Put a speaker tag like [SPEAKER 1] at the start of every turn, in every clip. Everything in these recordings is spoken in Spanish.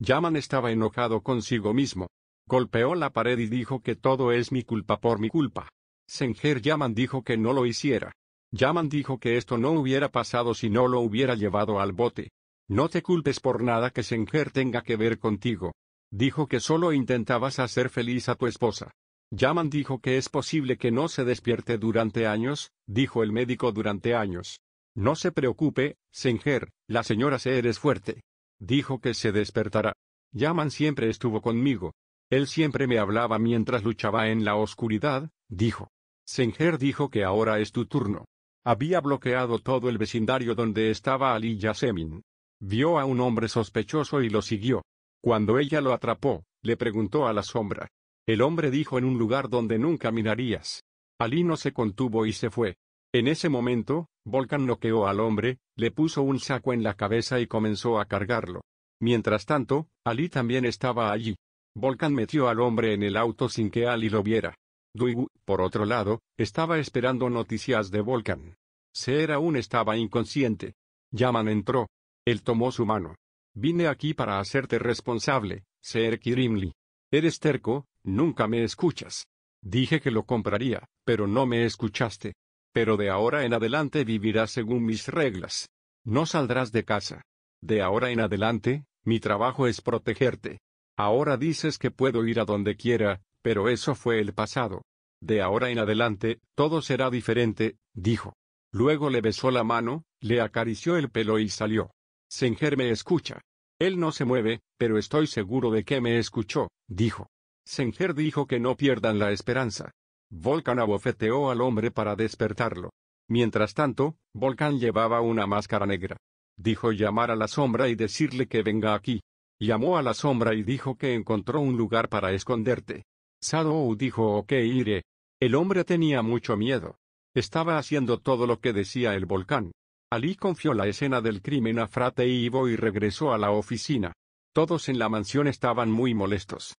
[SPEAKER 1] Yaman estaba enojado consigo mismo. Golpeó la pared y dijo que todo es mi culpa por mi culpa. Senger Yaman dijo que no lo hiciera. Yaman dijo que esto no hubiera pasado si no lo hubiera llevado al bote. No te culpes por nada que Senger tenga que ver contigo. Dijo que solo intentabas hacer feliz a tu esposa. Yaman dijo que es posible que no se despierte durante años, dijo el médico durante años. No se preocupe, Senger, la señora se es fuerte. Dijo que se despertará. Yaman siempre estuvo conmigo. Él siempre me hablaba mientras luchaba en la oscuridad, dijo. Senger dijo que ahora es tu turno. Había bloqueado todo el vecindario donde estaba Ali Yasemin. Vio a un hombre sospechoso y lo siguió. Cuando ella lo atrapó, le preguntó a la sombra. El hombre dijo en un lugar donde nunca mirarías. Ali no se contuvo y se fue. En ese momento, Volcan noqueó al hombre, le puso un saco en la cabeza y comenzó a cargarlo. Mientras tanto, Ali también estaba allí. Volcan metió al hombre en el auto sin que Ali lo viera. Duigu, por otro lado, estaba esperando noticias de Volcan. Seer aún estaba inconsciente. Yaman entró. Él tomó su mano. Vine aquí para hacerte responsable, Seer Kirimli. Eres terco, nunca me escuchas. Dije que lo compraría, pero no me escuchaste. Pero de ahora en adelante vivirás según mis reglas. No saldrás de casa. De ahora en adelante, mi trabajo es protegerte. Ahora dices que puedo ir a donde quiera, pero eso fue el pasado. De ahora en adelante, todo será diferente, dijo. Luego le besó la mano, le acarició el pelo y salió. Senger me escucha. Él no se mueve, pero estoy seguro de que me escuchó, dijo. Senger dijo que no pierdan la esperanza. Volcan abofeteó al hombre para despertarlo. Mientras tanto, Volcán llevaba una máscara negra. Dijo llamar a la sombra y decirle que venga aquí. Llamó a la sombra y dijo que encontró un lugar para esconderte. Sadou dijo ok iré. El hombre tenía mucho miedo. Estaba haciendo todo lo que decía el volcán. Ali confió la escena del crimen a Frate Ivo y regresó a la oficina. Todos en la mansión estaban muy molestos.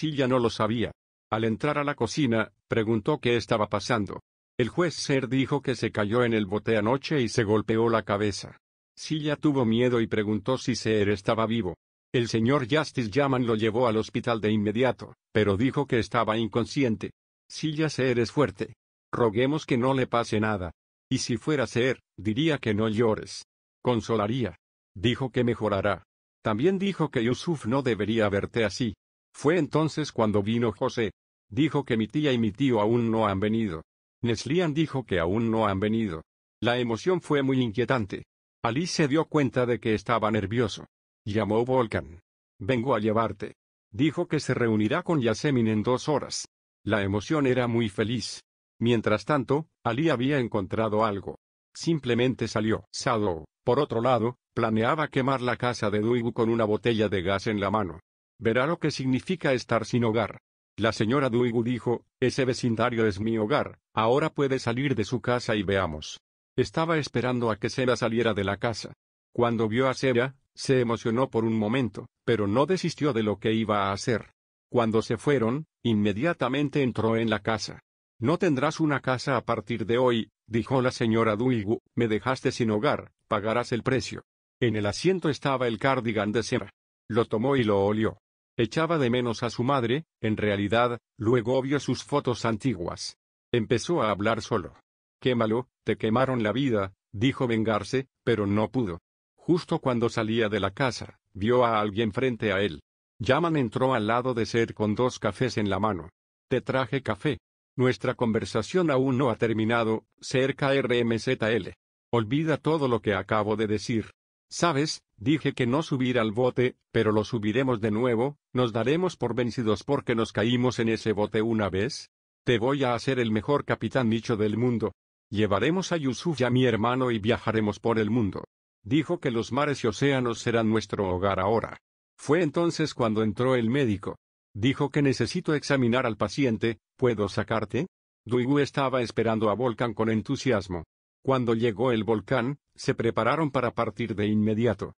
[SPEAKER 1] ya no lo sabía. Al entrar a la cocina, preguntó qué estaba pasando. El juez Ser dijo que se cayó en el bote anoche y se golpeó la cabeza. Silla tuvo miedo y preguntó si Ser estaba vivo. El señor Justice Yaman lo llevó al hospital de inmediato, pero dijo que estaba inconsciente. Silla Ser es fuerte. Roguemos que no le pase nada. Y si fuera Ser, diría que no llores. Consolaría. Dijo que mejorará. También dijo que Yusuf no debería verte así. Fue entonces cuando vino José, Dijo que mi tía y mi tío aún no han venido. Neslian dijo que aún no han venido. La emoción fue muy inquietante. Ali se dio cuenta de que estaba nervioso. Llamó Volkan. Vengo a llevarte. Dijo que se reunirá con Yasemin en dos horas. La emoción era muy feliz. Mientras tanto, Ali había encontrado algo. Simplemente salió. Sado, por otro lado, planeaba quemar la casa de Duigu con una botella de gas en la mano. Verá lo que significa estar sin hogar. La señora Duigu dijo, ese vecindario es mi hogar, ahora puede salir de su casa y veamos. Estaba esperando a que Sera saliera de la casa. Cuando vio a Sera, se emocionó por un momento, pero no desistió de lo que iba a hacer. Cuando se fueron, inmediatamente entró en la casa. No tendrás una casa a partir de hoy, dijo la señora Duigu, me dejaste sin hogar, pagarás el precio. En el asiento estaba el cardigan de Sera. Lo tomó y lo olió. Echaba de menos a su madre, en realidad, luego vio sus fotos antiguas. Empezó a hablar solo. Quémalo, te quemaron la vida, dijo vengarse, pero no pudo. Justo cuando salía de la casa, vio a alguien frente a él. Yaman entró al lado de Ser con dos cafés en la mano. Te traje café. Nuestra conversación aún no ha terminado, cerca. RMZL. Olvida todo lo que acabo de decir. Sabes, Dije que no subir al bote, pero lo subiremos de nuevo, nos daremos por vencidos porque nos caímos en ese bote una vez. Te voy a hacer el mejor capitán nicho del mundo. Llevaremos a Yusuf y a mi hermano y viajaremos por el mundo. Dijo que los mares y océanos serán nuestro hogar ahora. Fue entonces cuando entró el médico. Dijo que necesito examinar al paciente, ¿puedo sacarte? Duigu estaba esperando a Volcán con entusiasmo. Cuando llegó el volcán, se prepararon para partir de inmediato.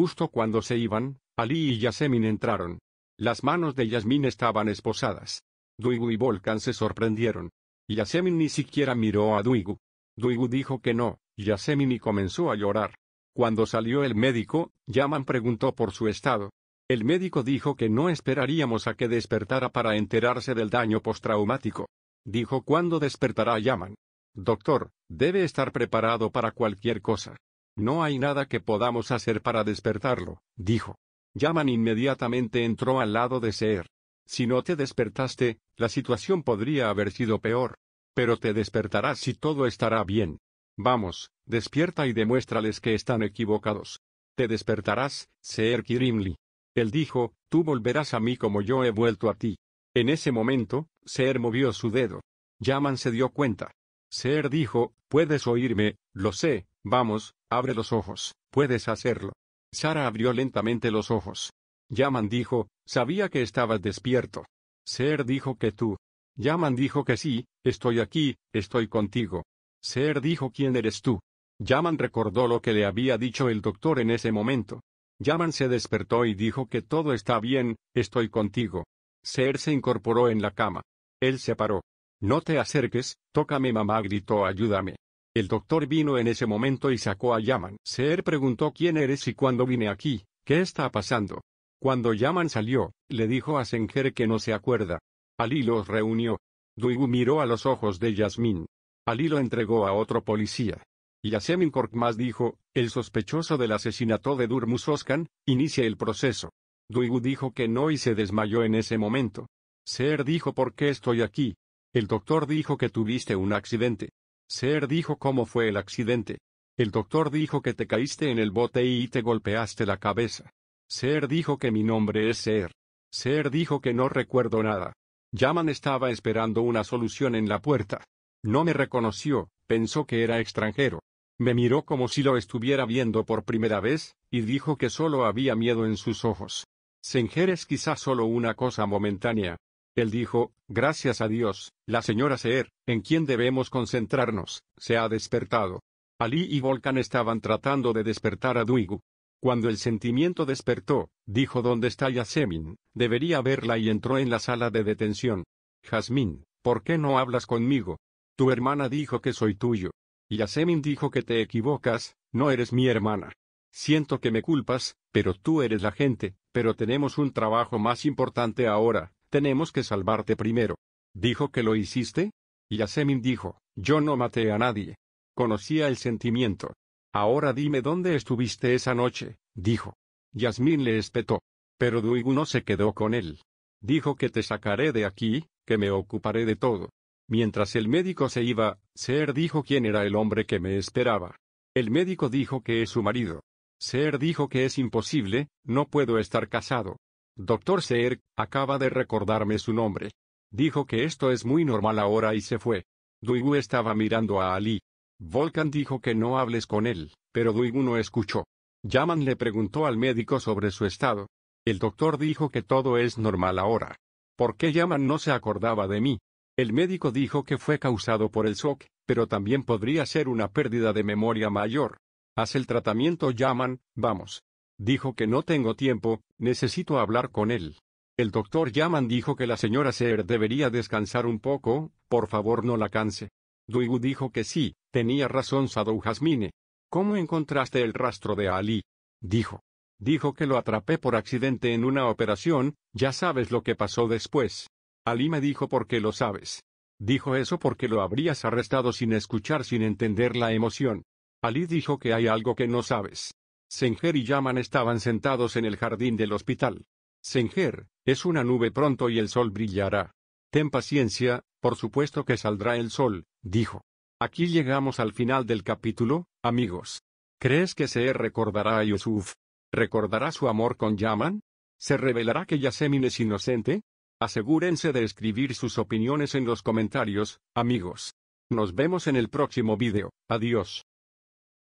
[SPEAKER 1] Justo cuando se iban, Ali y Yasemin entraron. Las manos de Yasmin estaban esposadas. Duigu y Volkan se sorprendieron. Yasemin ni siquiera miró a Duigu. Duigu dijo que no, Yasemin comenzó a llorar. Cuando salió el médico, Yaman preguntó por su estado. El médico dijo que no esperaríamos a que despertara para enterarse del daño postraumático. Dijo cuándo despertará Yaman. Doctor, debe estar preparado para cualquier cosa. No hay nada que podamos hacer para despertarlo, dijo. Yaman inmediatamente entró al lado de Seer. Si no te despertaste, la situación podría haber sido peor. Pero te despertarás y todo estará bien. Vamos, despierta y demuéstrales que están equivocados. Te despertarás, Seer Kirimli. Él dijo, tú volverás a mí como yo he vuelto a ti. En ese momento, Seer movió su dedo. Yaman se dio cuenta. Seer dijo, puedes oírme, lo sé, vamos, Abre los ojos, puedes hacerlo. Sara abrió lentamente los ojos. Yaman dijo, sabía que estabas despierto. Ser dijo que tú. Yaman dijo que sí, estoy aquí, estoy contigo. Ser dijo quién eres tú. Yaman recordó lo que le había dicho el doctor en ese momento. Yaman se despertó y dijo que todo está bien, estoy contigo. Ser se incorporó en la cama. Él se paró. No te acerques, tócame mamá gritó ayúdame. El doctor vino en ese momento y sacó a Yaman. Seer preguntó quién eres y cuándo vine aquí, qué está pasando. Cuando Yaman salió, le dijo a Senger que no se acuerda. Ali los reunió. Duigu miró a los ojos de Yasmin. Ali lo entregó a otro policía. Yasemin Korkmaz dijo, el sospechoso del asesinato de Durmus Oskan, inicia el proceso. Duigu dijo que no y se desmayó en ese momento. Seer dijo por qué estoy aquí. El doctor dijo que tuviste un accidente. Ser dijo cómo fue el accidente. El doctor dijo que te caíste en el bote y te golpeaste la cabeza. Ser dijo que mi nombre es Ser. Ser dijo que no recuerdo nada. Yaman estaba esperando una solución en la puerta. No me reconoció, pensó que era extranjero. Me miró como si lo estuviera viendo por primera vez, y dijo que solo había miedo en sus ojos. senger es quizá solo una cosa momentánea, él dijo, gracias a Dios, la señora Seer, en quien debemos concentrarnos, se ha despertado. Ali y Volcan estaban tratando de despertar a Duigu. Cuando el sentimiento despertó, dijo dónde está Yasemin, debería verla y entró en la sala de detención. Jazmín, ¿por qué no hablas conmigo? Tu hermana dijo que soy tuyo. Yasemin dijo que te equivocas, no eres mi hermana. Siento que me culpas, pero tú eres la gente, pero tenemos un trabajo más importante ahora, tenemos que salvarte primero. ¿Dijo que lo hiciste? Yasemin dijo, yo no maté a nadie. Conocía el sentimiento. Ahora dime dónde estuviste esa noche, dijo. Yasmín le espetó. Pero Duigu no se quedó con él. Dijo que te sacaré de aquí, que me ocuparé de todo. Mientras el médico se iba, Ser dijo quién era el hombre que me esperaba. El médico dijo que es su marido. Ser dijo que es imposible, no puedo estar casado. Doctor Seer, acaba de recordarme su nombre. Dijo que esto es muy normal ahora y se fue. Duigu estaba mirando a Ali. Volkan dijo que no hables con él, pero Duigu no escuchó. Yaman le preguntó al médico sobre su estado. El doctor dijo que todo es normal ahora. ¿Por qué Yaman no se acordaba de mí? El médico dijo que fue causado por el shock, pero también podría ser una pérdida de memoria mayor. Haz el tratamiento Yaman, vamos. Dijo que no tengo tiempo, necesito hablar con él. El doctor Yaman dijo que la señora Seer debería descansar un poco, por favor no la canse. Duigu dijo que sí, tenía razón Sadou Jasmine. ¿Cómo encontraste el rastro de Ali? Dijo. Dijo que lo atrapé por accidente en una operación, ya sabes lo que pasó después. Ali me dijo porque lo sabes. Dijo eso porque lo habrías arrestado sin escuchar, sin entender la emoción. Ali dijo que hay algo que no sabes. Senger y Yaman estaban sentados en el jardín del hospital. Senger, es una nube pronto y el sol brillará. Ten paciencia, por supuesto que saldrá el sol, dijo. Aquí llegamos al final del capítulo, amigos. ¿Crees que se recordará a Yusuf? ¿Recordará su amor con Yaman? ¿Se revelará que Yasemin es inocente? Asegúrense de escribir sus opiniones en los comentarios, amigos. Nos vemos en el próximo video. Adiós.